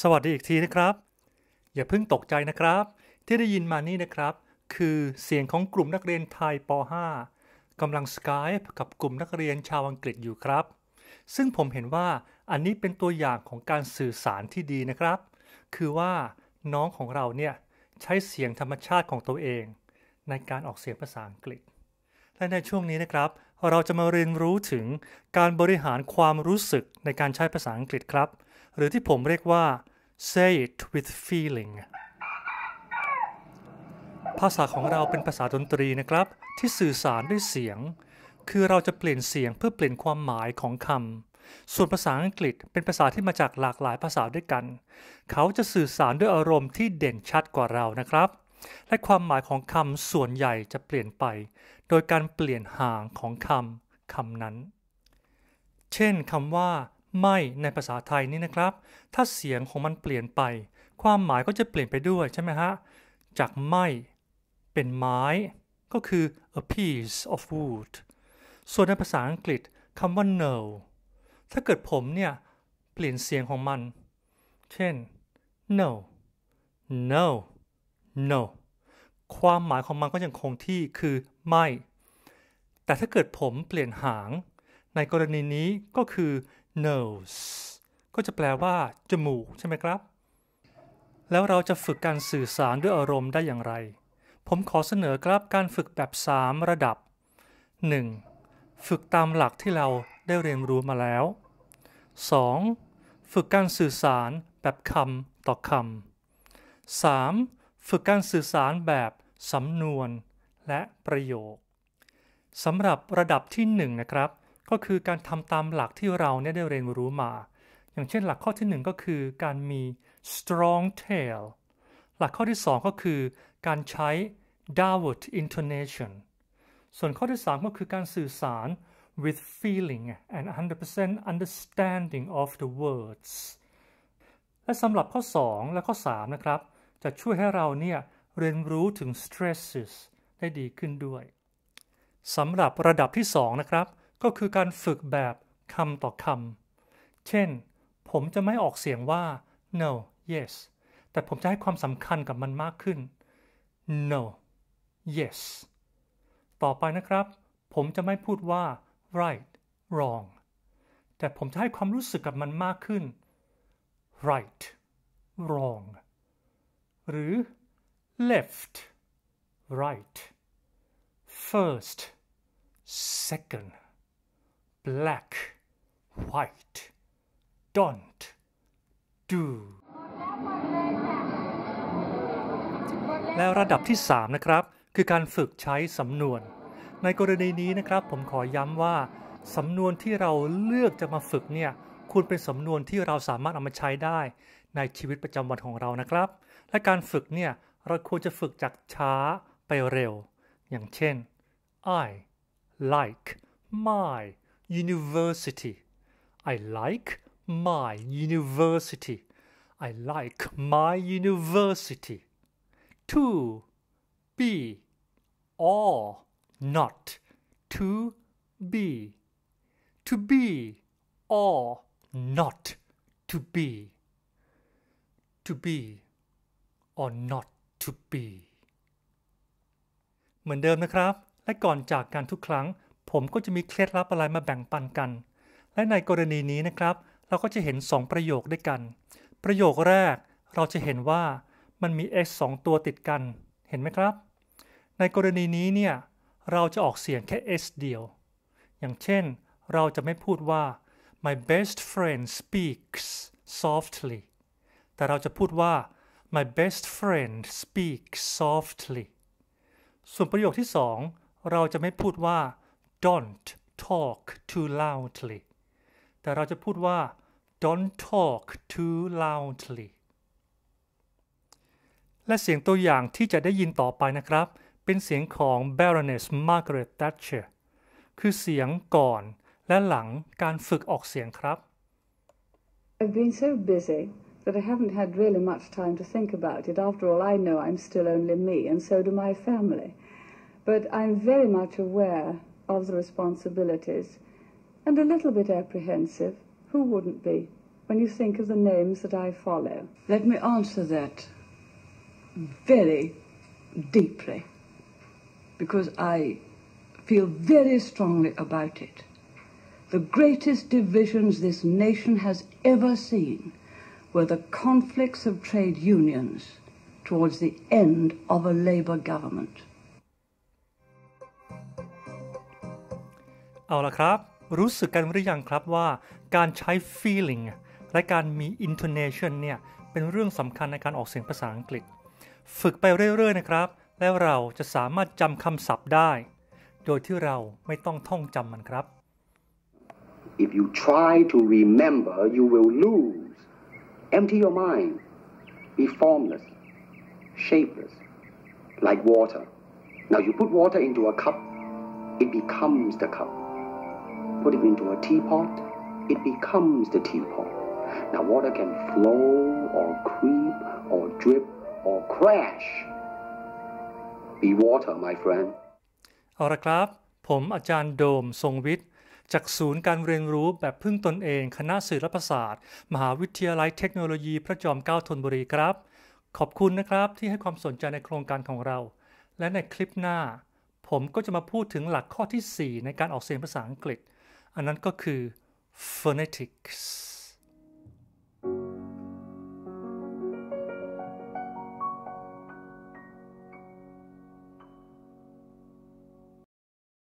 สวัสดีอีกทีนะครับอย่าเพิ่งตกใจนะครับที่ได้ยินมานี่นะครับคือเสียงของกลุ่มนักเรียนไทยป .5 กำลังสกายกับกลุ่มนักเรียนชาวอังกฤษอยู่ครับ ซึ่งผมเห็นว่าอันนี้เป็นตัวอย่างของการสื่อสารที่ดีนะครับ คือว่าน้องของเราเนี่ยใช้เสียงธรรมชาติของตัวเอง ในการออกเสียงภาษาอังกฤษและในช่วงนี้นะครับ เราจะมาเรียนรู้ถึงการบริหารความรู้สึกในการใช้ภาษาอังกฤษครับหรือที่ผมเรียกว่า say it with feeling ภาษาของเราเป็นภาษาดนตรีนะครับที่สื่อสารด้วยเสียง คือเราจะเปลี่ยนเสียงเพื่อเปลี่ยนความหมายของคำส่วนภาษาอังกฤษเป็นภาษาที่มาจากหลากหลายภาษาด้วยกัน เขาจะสื่อสารด้วยอารมณ์ที่เด่นชัดกว่าเรานะครับและความหมายของคำส่วนใหญ่จะเปลี่ยนไป โดยการเปลี่ยนหางของคำคำนั้น เช่นคำว่า ไม่ในภาษาไทยนี่นะครับ ถ้าเสียงของมันเปลี่ยนไป ความหมายก็จะเปลี่ยนไปด้วยใช่ไหมฮะจากไม่ เป็นไม้ ก็คือ a piece of wood ส่วนในภาษาอังกฤษคำว่า no ถ้าเกิดผมเนี่ย เปลี่ยนเสียงของมัน เช่น no no no ความหมายของมันก็ยังคงที่คือไม่ แต่ถ้าเกิดผมเปลี่ยนหาง ในกรณีนี้ก็คือ nose ก็จะแปลว่า จมูกใช่ไหมครับ แล้วเราจะฝึกการสื่อสารด้วยอารมณ์ได้อย่างไร ผมขอเสนอครับการฝึกแบบ 3 ระดับ 1. ฝึกตามหลักที่เราได้เรียนรู้มาแล้ว 2. ฝึกการสื่อสารแบบคำต่อคำ 3. ฝึกการสื่อสารแบบสำนวนและประโยค สำหรับระดับที่1นนะครับ ก็คือการทำตามหลักที่เราเนี่ยได้เรียนรู้มา อย่างเช่นหลักข้อที่1ก็คือการมี strong tail หลักข้อที่ 2 ก็คือการใช้ downward intonation ส่วนข้อที่ 3 ก็คือการสื่อสาร with feeling and 100% understanding of the words และสำหรับข้อ 2 และข้อ3นะครับจะช่วยให้เราเนี่ยเรียนรู้ถึง stresses ได้ดีขึ้นด้วยสำหรับระดับที่2นะครับ ก็คือการฝึกแบบคำต่อคำเช่น ผมจะไม่ออกเสียงว่า no yes แต่ผมจะให้ความสำคัญกับมันมากขึ้น no yes ต่อไปนะครับ ผมจะไม่พูดว่า right wrong แต่ผมจะให้ความรู้สึกกับมันมากขึ้น right wrong หรือ left right first second black white don't do แล้วระดับที่ 3 นะครับ คือการฝึกใช้สำนวน ในกรณีนี้นะครับผมขอย้ำว่า สำนวนที่เราเลือกจะมาฝึกเนี่ยคุณเป็นสำนวนที่เราสามารถเอามาใช้ได้ในชีวิตประจำวันของเรานะครับ และการฝึกเนี่ย เราควรจะฝึกจากช้าไปเร็ว อย่างเช่น I like my university I like my university I like my university to be or not to be to be or not to be to be or not to be เหมือนเดิมนะครับ และก่อนจากการทุกครั้ง ผมก็จะมีเคล็ดลับอะไรมาแบ่งปันกัน และในกรณีนี้นะครับ เราก็จะเห็น 2 ประโยคด้วยกัน ประโยคแรก เราจะเห็นว่ามันมี x 2ตัวติดกัน เห็นไหมครับ ในกรณีนี้เนี่ย เราจะออกเสียงแค่ s เดียว อย่างเช่น เราจะไม่พูดว่า my best friend speaks softly แต่เราจะพูดว่า my best friend speaks softly ส่วนประโยคที่สองเราจะไม่พูดว่า don't talk too loudly แต่เราจะพูดว่า don't talk too loudly และเสียงตัวอย่างที่จะได้ยินต่อไปนะครับ เป็นเสียงของ Baroness Margaret Thatcher คือเสียงก่อนและหลังการฝึกออกเสียงครับ I've been so busy that I haven't had really much time to think about it. After all, I know I'm still only me, and so do my family. But I'm very much aware of the responsibilities and a little bit apprehensive. Who wouldn't be when you think of the names that I follow? Let me answer that very deeply because I feel very strongly about it. The greatest divisions this nation has ever seen were the conflicts of trade unions towards the end of a Labour government. เอาละครับ รู้สึกกันหรือยังครับว่าการใช้ feeling และการมี intonation เนี่ยเป็นเรื่องสำคัญในการออกเสียงภาษาอังกฤษ ฝึกไปเรื่อย ๆนะครับ แล้วเราจะสามารถจำคำศัพท์ได้ โดยที่เราไม่ต้องท่องจำมันครับ If you try to remember you will lose Empty your mind. Be formless, shapeless, like water. Now you put water into a cup, it becomes the cup. Put it into a teapot, it becomes the teapot. Now water can flow or creep or drip or crash. Be water, my friend. เอาละครับผมอาจารย์โดมทรงวิทย์จากศูนย์การเรียนรู้แบบพึ่งตนเอง คณะศิลปศาสตร์ มหาวิทยาลัยเทคโนโลยี พระจอมเกล้าธนบุรีครับ ขอบคุณนะครับ ที่ให้ความสนใจในโครงการของเรา และในคลิปหน้า ผมก็จะมาพูดถึงหลักข้อที่ 4 ในการออกเสียงภาษาอังกฤษ อันนั้นก็คือ phonetics